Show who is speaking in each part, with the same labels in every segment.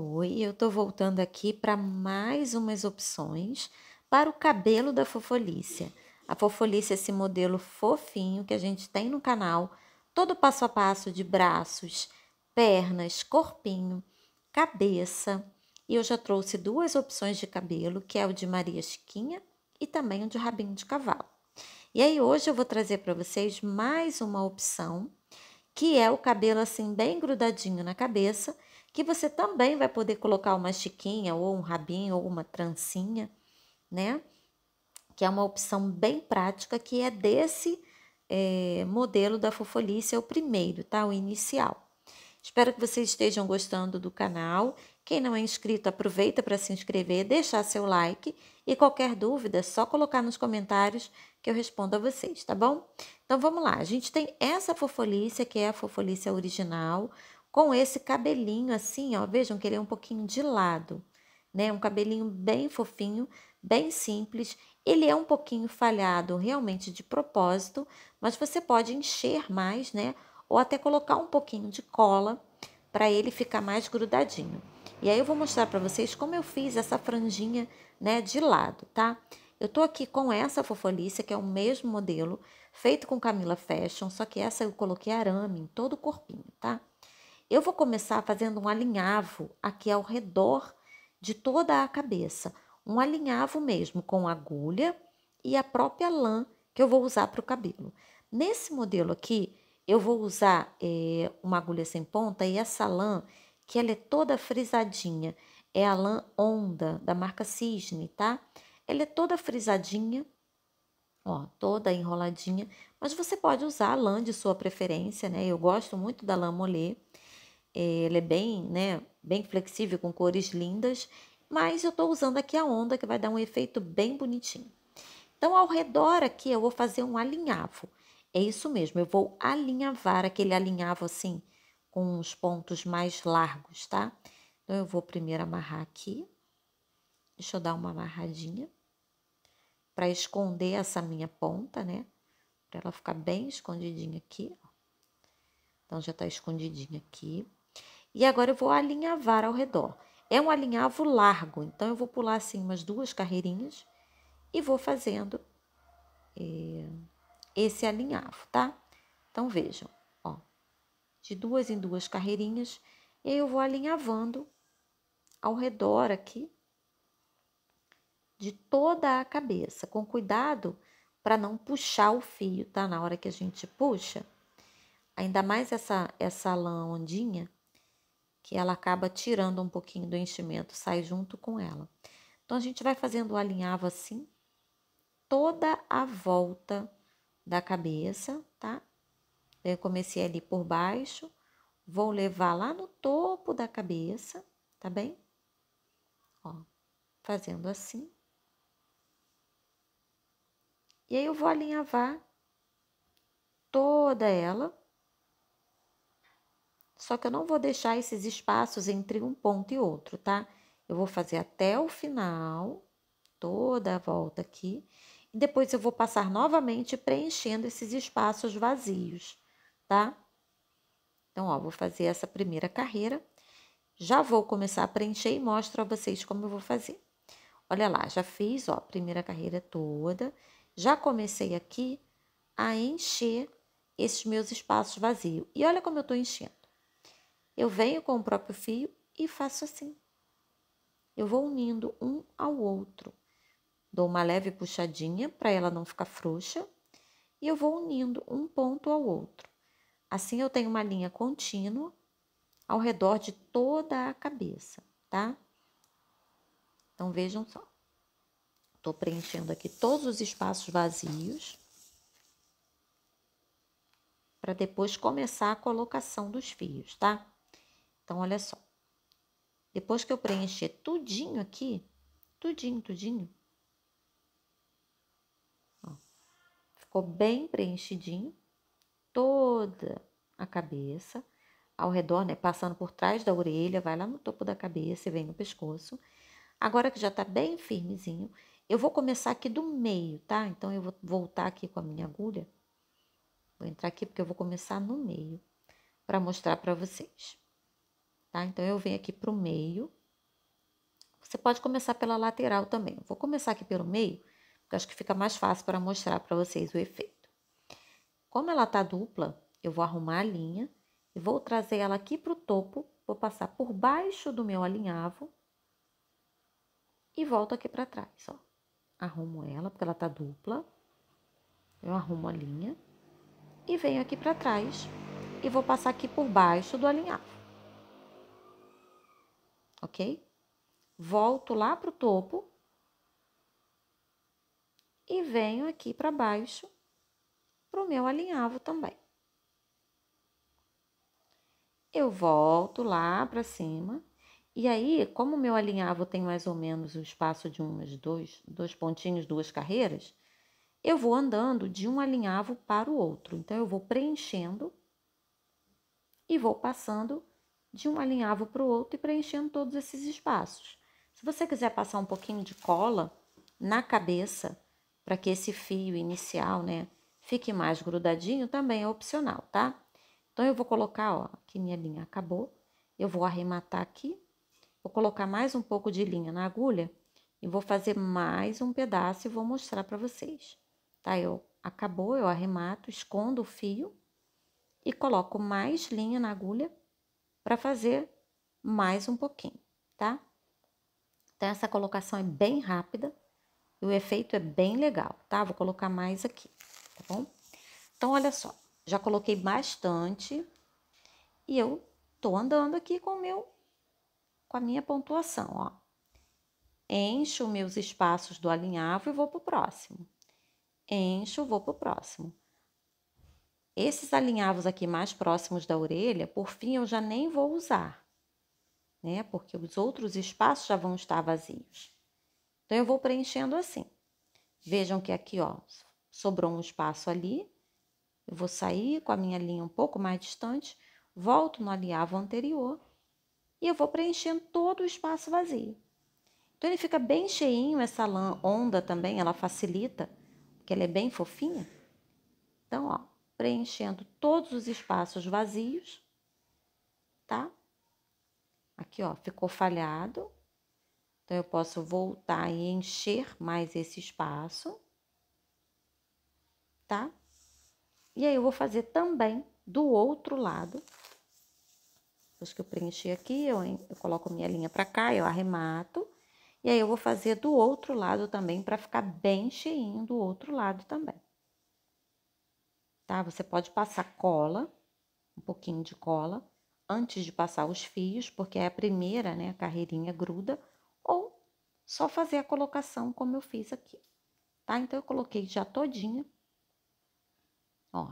Speaker 1: Oi, eu tô voltando aqui para mais umas opções para o cabelo da fofolícia. A fofolícia é esse modelo fofinho que a gente tem no canal, todo passo a passo de braços, pernas, corpinho, cabeça. E eu já trouxe duas opções de cabelo, que é o de Maria Chiquinha e também o de rabinho de cavalo. E aí hoje eu vou trazer para vocês mais uma opção que é o cabelo assim bem grudadinho na cabeça, que você também vai poder colocar uma chiquinha ou um rabinho ou uma trancinha, né? Que é uma opção bem prática, que é desse é, modelo da fofolice, é o primeiro, tá? O inicial. Espero que vocês estejam gostando do canal quem não é inscrito, aproveita para se inscrever, deixar seu like e qualquer dúvida é só colocar nos comentários que eu respondo a vocês, tá bom? Então vamos lá, a gente tem essa fofolícia, que é a fofolícia original, com esse cabelinho assim, ó, vejam que ele é um pouquinho de lado, né? Um cabelinho bem fofinho, bem simples. Ele é um pouquinho falhado, realmente de propósito, mas você pode encher mais, né? Ou até colocar um pouquinho de cola para ele ficar mais grudadinho. E aí eu vou mostrar para vocês como eu fiz essa franjinha, né, de lado, tá? Eu tô aqui com essa fofolícia, que é o mesmo modelo, feito com Camila Fashion, só que essa eu coloquei arame em todo o corpinho, tá? Eu vou começar fazendo um alinhavo aqui ao redor de toda a cabeça. Um alinhavo mesmo com agulha e a própria lã que eu vou usar para o cabelo. Nesse modelo aqui, eu vou usar é, uma agulha sem ponta e essa lã que ela é toda frisadinha. É a lã Onda, da marca Cisne, tá? Ela é toda frisadinha, ó, toda enroladinha, mas você pode usar a lã de sua preferência, né? Eu gosto muito da lã molê. É, ela é bem, né, bem flexível, com cores lindas, mas eu tô usando aqui a Onda, que vai dar um efeito bem bonitinho. Então, ao redor aqui, eu vou fazer um alinhavo. É isso mesmo, eu vou alinhavar aquele alinhavo assim, com os pontos mais largos, tá? Então, eu vou primeiro amarrar aqui. Deixa eu dar uma amarradinha para esconder essa minha ponta, né? Para ela ficar bem escondidinha aqui. Então, já tá escondidinha aqui. E agora eu vou alinhavar ao redor. É um alinhavo largo, então eu vou pular assim umas duas carreirinhas e vou fazendo eh, esse alinhavo, tá? Então, vejam de duas em duas carreirinhas, e eu vou alinhavando ao redor aqui de toda a cabeça, com cuidado para não puxar o fio, tá? Na hora que a gente puxa, ainda mais essa essa lã ondinha, que ela acaba tirando um pouquinho do enchimento, sai junto com ela. Então a gente vai fazendo o alinhavo assim toda a volta da cabeça, tá? Então, eu comecei ali por baixo, vou levar lá no topo da cabeça, tá bem? Ó, fazendo assim. E aí eu vou alinhavar toda ela. Só que eu não vou deixar esses espaços entre um ponto e outro, tá? Eu vou fazer até o final, toda a volta aqui. E depois eu vou passar novamente preenchendo esses espaços vazios tá? Então, ó, vou fazer essa primeira carreira. Já vou começar a preencher e mostro a vocês como eu vou fazer. Olha lá, já fiz, ó, a primeira carreira toda. Já comecei aqui a encher esses meus espaços vazios. E olha como eu tô enchendo. Eu venho com o próprio fio e faço assim. Eu vou unindo um ao outro. Dou uma leve puxadinha para ela não ficar frouxa e eu vou unindo um ponto ao outro. Assim eu tenho uma linha contínua ao redor de toda a cabeça, tá? Então vejam só. Estou preenchendo aqui todos os espaços vazios para depois começar a colocação dos fios, tá? Então olha só. Depois que eu preencher tudinho aqui, tudinho, tudinho, ó, ficou bem preenchidinho toda a cabeça, ao redor, né, passando por trás da orelha, vai lá no topo da cabeça e vem no pescoço. Agora que já está bem firmezinho, eu vou começar aqui do meio, tá? Então eu vou voltar aqui com a minha agulha. Vou entrar aqui porque eu vou começar no meio para mostrar para vocês. Tá? Então eu venho aqui para o meio. Você pode começar pela lateral também. Eu vou começar aqui pelo meio, porque acho que fica mais fácil para mostrar para vocês o efeito. Como ela tá dupla, eu vou arrumar a linha e vou trazer ela aqui para o topo, vou passar por baixo do meu alinhavo e volto aqui para trás, ó. Arrumo ela, porque ela tá dupla. Eu arrumo a linha e venho aqui para trás e vou passar aqui por baixo do alinhavo. Ok? Volto lá pro topo e venho aqui para baixo pro meu alinhavo também eu volto lá para cima. E aí, como o meu alinhavo tem mais ou menos o um espaço de umas dois, dois pontinhos, duas carreiras, eu vou andando de um alinhavo para o outro. Então, eu vou preenchendo e vou passando de um alinhavo para o outro e preenchendo todos esses espaços. Se você quiser passar um pouquinho de cola na cabeça, para que esse fio inicial, né, fique mais grudadinho, também é opcional, tá? Então, eu vou colocar, ó, aqui minha linha acabou, eu vou arrematar aqui, vou colocar mais um pouco de linha na agulha e vou fazer mais um pedaço e vou mostrar para vocês, tá? Eu acabou, eu arremato, escondo o fio e coloco mais linha na agulha para fazer mais um pouquinho, tá? Então, essa colocação é bem rápida e o efeito é bem legal, tá? Vou colocar mais aqui, tá bom? Então, olha só. Já coloquei bastante e eu tô andando aqui com meu com a minha pontuação, ó. Encho meus espaços do alinhavo e vou pro próximo. Encho, vou pro próximo. Esses alinhavos aqui mais próximos da orelha, por fim, eu já nem vou usar, né? Porque os outros espaços já vão estar vazios. Então, eu vou preenchendo assim. Vejam que aqui, ó, sobrou um espaço ali, eu vou sair com a minha linha um pouco mais distante, volto no aliavo anterior e eu vou preenchendo todo o espaço vazio. Então ele fica bem cheinho, essa lã onda também, ela facilita, porque ela é bem fofinha. Então, ó, preenchendo todos os espaços vazios, tá? Aqui, ó, ficou falhado. Então, eu posso voltar e encher mais esse espaço, tá? E aí eu vou fazer também do outro lado. Depois que eu preenchi aqui, eu, eu coloco minha linha para cá, eu arremato. E aí eu vou fazer do outro lado também para ficar bem cheinho do outro lado também. Tá? Você pode passar cola, um pouquinho de cola, antes de passar os fios, porque é a primeira, né, a carreirinha gruda, ou só fazer a colocação como eu fiz aqui. Tá? Então eu coloquei já todinha Ó,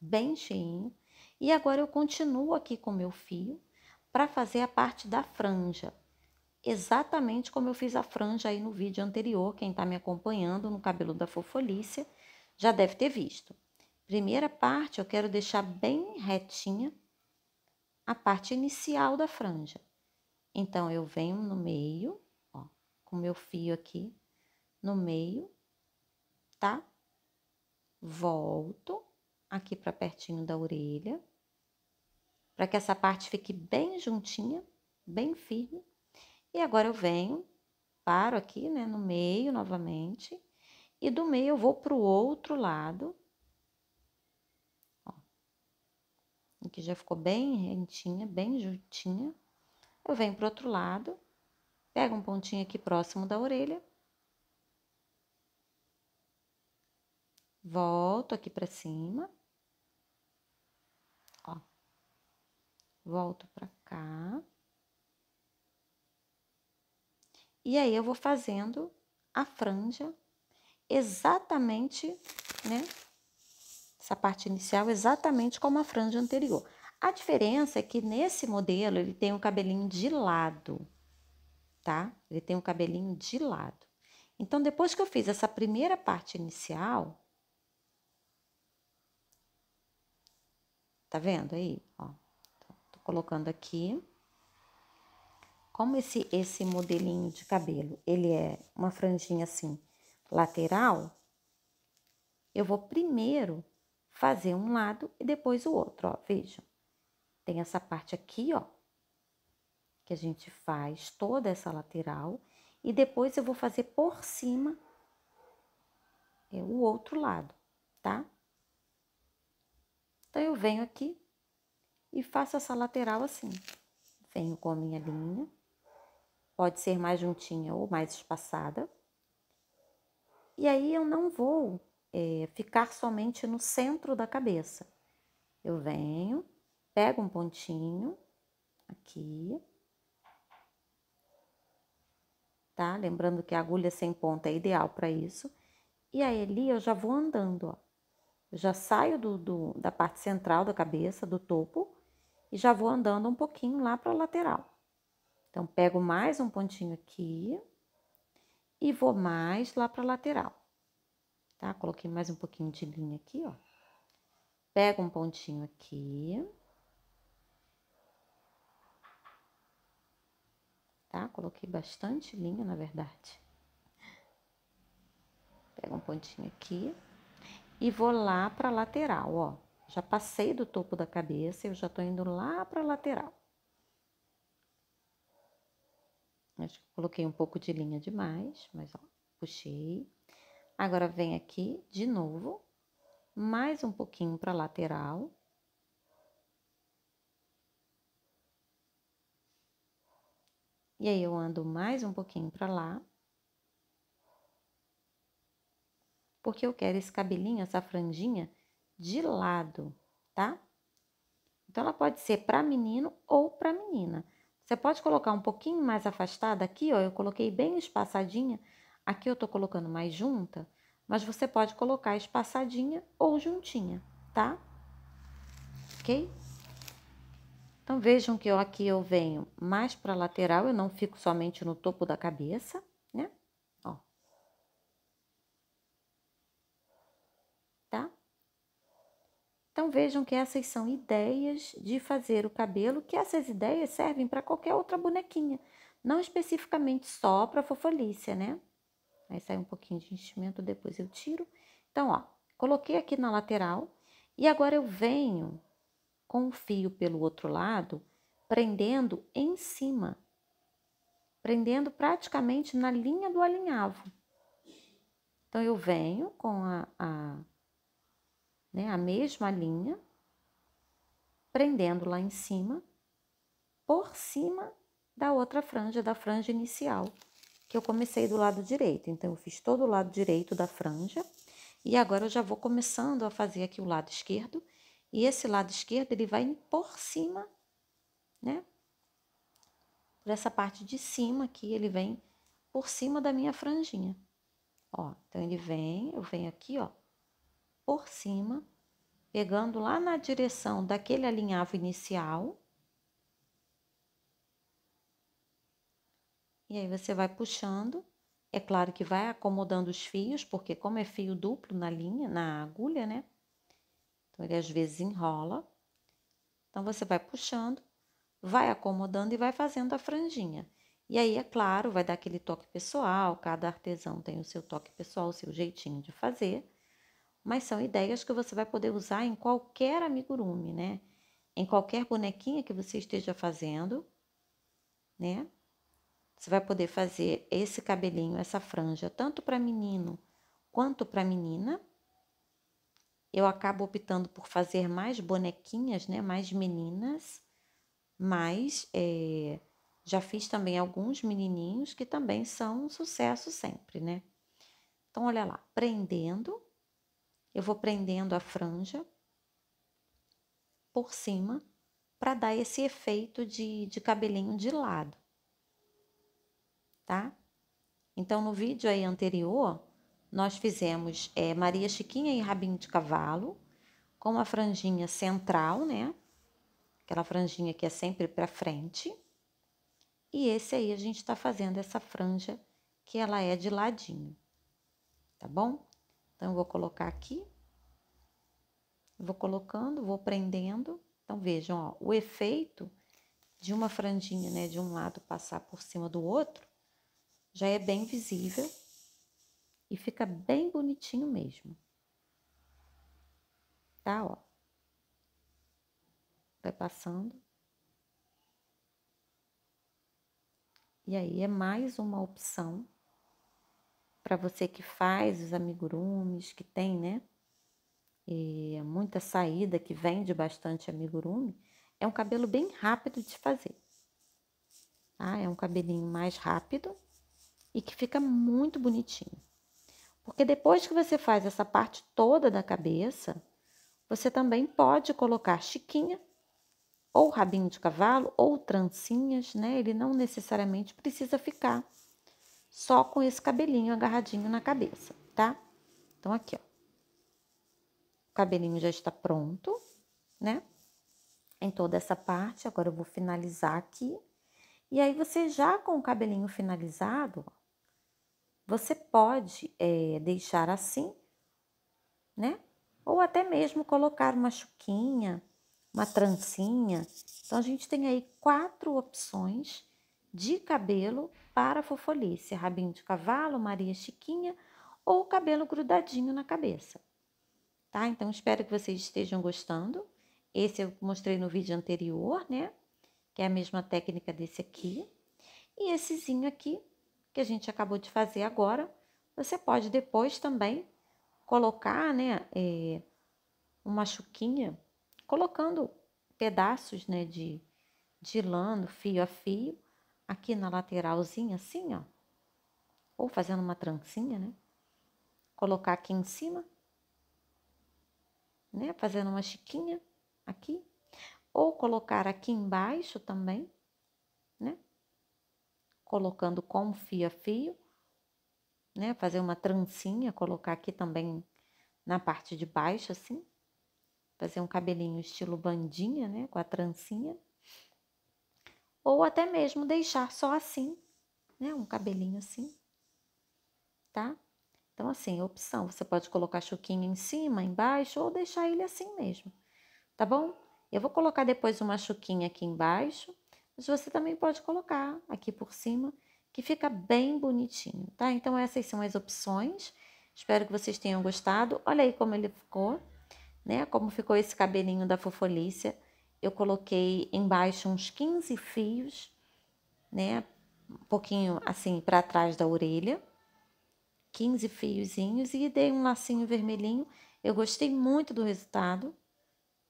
Speaker 1: bem cheinho. E agora eu continuo aqui com meu fio para fazer a parte da franja. Exatamente como eu fiz a franja aí no vídeo anterior, quem está me acompanhando no cabelo da fofolícia já deve ter visto. Primeira parte eu quero deixar bem retinha a parte inicial da franja. Então, eu venho no meio, ó, com meu fio aqui no meio, tá? volto aqui para pertinho da orelha, para que essa parte fique bem juntinha, bem firme. E agora eu venho, paro aqui, né, no meio novamente, e do meio eu vou para o outro lado. Ó, aqui já ficou bem rentinha, bem juntinha. Eu venho para o outro lado, pego um pontinho aqui próximo da orelha Volto aqui para cima. Ó. Volto para cá. E aí eu vou fazendo a franja exatamente, né? Essa parte inicial exatamente como a franja anterior. A diferença é que nesse modelo ele tem o um cabelinho de lado, tá? Ele tem o um cabelinho de lado. Então, depois que eu fiz essa primeira parte inicial, Tá vendo aí? Ó, tô colocando aqui. Como esse, esse modelinho de cabelo, ele é uma franjinha assim, lateral, eu vou primeiro fazer um lado e depois o outro, ó, vejam. Tem essa parte aqui, ó, que a gente faz toda essa lateral e depois eu vou fazer por cima é, o outro lado, tá? Então, eu venho aqui e faço essa lateral assim. Venho com a minha linha, pode ser mais juntinha ou mais espaçada. E aí, eu não vou é, ficar somente no centro da cabeça. Eu venho, pego um pontinho aqui, tá? Lembrando que a agulha sem ponta é ideal para isso. E aí, ali eu já vou andando, ó. Eu já saio do, do, da parte central da cabeça, do topo, e já vou andando um pouquinho lá para a lateral. Então, pego mais um pontinho aqui e vou mais lá para a lateral. Tá? Coloquei mais um pouquinho de linha aqui, ó. Pego um pontinho aqui. Tá? Coloquei bastante linha, na verdade. Pego um pontinho aqui e vou lá para a lateral, ó. Já passei do topo da cabeça, eu já estou indo lá para a lateral. Acho que coloquei um pouco de linha demais, mas ó, puxei. Agora vem aqui de novo, mais um pouquinho para a lateral. E aí eu ando mais um pouquinho para lá. porque eu quero esse cabelinho, essa franjinha de lado, tá? Então, ela pode ser para menino ou para menina. Você pode colocar um pouquinho mais afastada aqui, ó. Eu coloquei bem espaçadinha. Aqui eu tô colocando mais junta, mas você pode colocar espaçadinha ou juntinha, tá? Ok? Então, vejam que eu, aqui eu venho mais para a lateral, eu não fico somente no topo da cabeça. Então vejam que essas são ideias de fazer o cabelo, que essas ideias servem para qualquer outra bonequinha, não especificamente só para fofolícia, né? Aí sai um pouquinho de enchimento, depois eu tiro. Então, ó, coloquei aqui na lateral e agora eu venho com o fio pelo outro lado, prendendo em cima, prendendo praticamente na linha do alinhavo. Então, eu venho com a, a né, a mesma linha, prendendo lá em cima, por cima da outra franja, da franja inicial, que eu comecei do lado direito. Então, eu fiz todo o lado direito da franja e agora eu já vou começando a fazer aqui o lado esquerdo e esse lado esquerdo ele vai por cima, né? Por essa parte de cima aqui, ele vem por cima da minha franjinha. Ó, então ele vem, eu venho aqui, ó, por cima, pegando lá na direção daquele alinhavo inicial. E aí você vai puxando. É claro que vai acomodando os fios, porque como é fio duplo na linha, na agulha, né? Então ele às vezes enrola. Então você vai puxando, vai acomodando e vai fazendo a franjinha. E aí, é claro, vai dar aquele toque pessoal, cada artesão tem o seu toque pessoal, o seu jeitinho de fazer mas são ideias que você vai poder usar em qualquer amigurumi, né? Em qualquer bonequinha que você esteja fazendo, né? Você vai poder fazer esse cabelinho, essa franja, tanto para menino quanto para menina. Eu acabo optando por fazer mais bonequinhas, né? Mais meninas, mas é, já fiz também alguns menininhos que também são um sucesso sempre, né? Então, olha lá, prendendo eu vou prendendo a franja por cima para dar esse efeito de, de cabelinho de lado, tá? Então, no vídeo aí anterior, nós fizemos é, Maria Chiquinha e Rabinho de Cavalo, com a franjinha central, né? Aquela franjinha que é sempre para frente. E esse aí a gente está fazendo essa franja que ela é de ladinho, tá bom? Então, eu vou colocar aqui, vou colocando, vou prendendo. Então, vejam, ó, o efeito de uma franjinha, né, de um lado passar por cima do outro, já é bem visível e fica bem bonitinho mesmo. Tá, ó. Vai passando. E aí é mais uma opção para você que faz os amigurumis, que tem, né? E muita saída, que vende bastante amigurumi, é um cabelo bem rápido de fazer. Tá? É um cabelinho mais rápido e que fica muito bonitinho. Porque depois que você faz essa parte toda da cabeça, você também pode colocar chiquinha ou rabinho de cavalo ou trancinhas, né? Ele não necessariamente precisa ficar só com esse cabelinho agarradinho na cabeça, tá? Então, aqui, ó. O cabelinho já está pronto, né? Em toda essa parte, agora eu vou finalizar aqui. E aí, você já com o cabelinho finalizado, você pode é, deixar assim, né? Ou até mesmo colocar uma chuquinha, uma trancinha. Então, a gente tem aí quatro opções de cabelo para a fofolice, rabinho de cavalo, Maria Chiquinha ou cabelo grudadinho na cabeça. Tá? Então, espero que vocês estejam gostando. Esse eu mostrei no vídeo anterior, né? Que é a mesma técnica desse aqui. E essezinho aqui, que a gente acabou de fazer agora, você pode depois também colocar, né, é, uma chuquinha, colocando pedaços, né, de, de lã fio a fio, aqui na lateralzinha, assim, ó. Ou fazendo uma trancinha, né? Colocar aqui em cima, né? Fazendo uma chiquinha aqui. Ou colocar aqui embaixo também, né? Colocando com fio a fio, né? Fazer uma trancinha, colocar aqui também na parte de baixo, assim. Fazer um cabelinho estilo bandinha, né? Com a trancinha ou até mesmo deixar só assim, né? Um cabelinho assim, tá? Então, assim, opção. Você pode colocar chuquinha em cima, embaixo, ou deixar ele assim mesmo, tá bom? Eu vou colocar depois uma chuquinha aqui embaixo, mas você também pode colocar aqui por cima, que fica bem bonitinho, tá? Então, essas são as opções. Espero que vocês tenham gostado. Olha aí como ele ficou, né? Como ficou esse cabelinho da fofolícia eu coloquei embaixo uns 15 fios, né? Um pouquinho assim para trás da orelha. 15 fiozinhos e dei um lacinho vermelhinho. Eu gostei muito do resultado.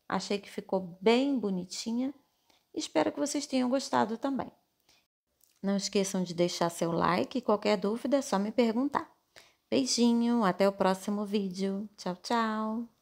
Speaker 1: Achei que ficou bem bonitinha. Espero que vocês tenham gostado também. Não esqueçam de deixar seu like qualquer dúvida é só me perguntar. Beijinho, até o próximo vídeo. Tchau, tchau!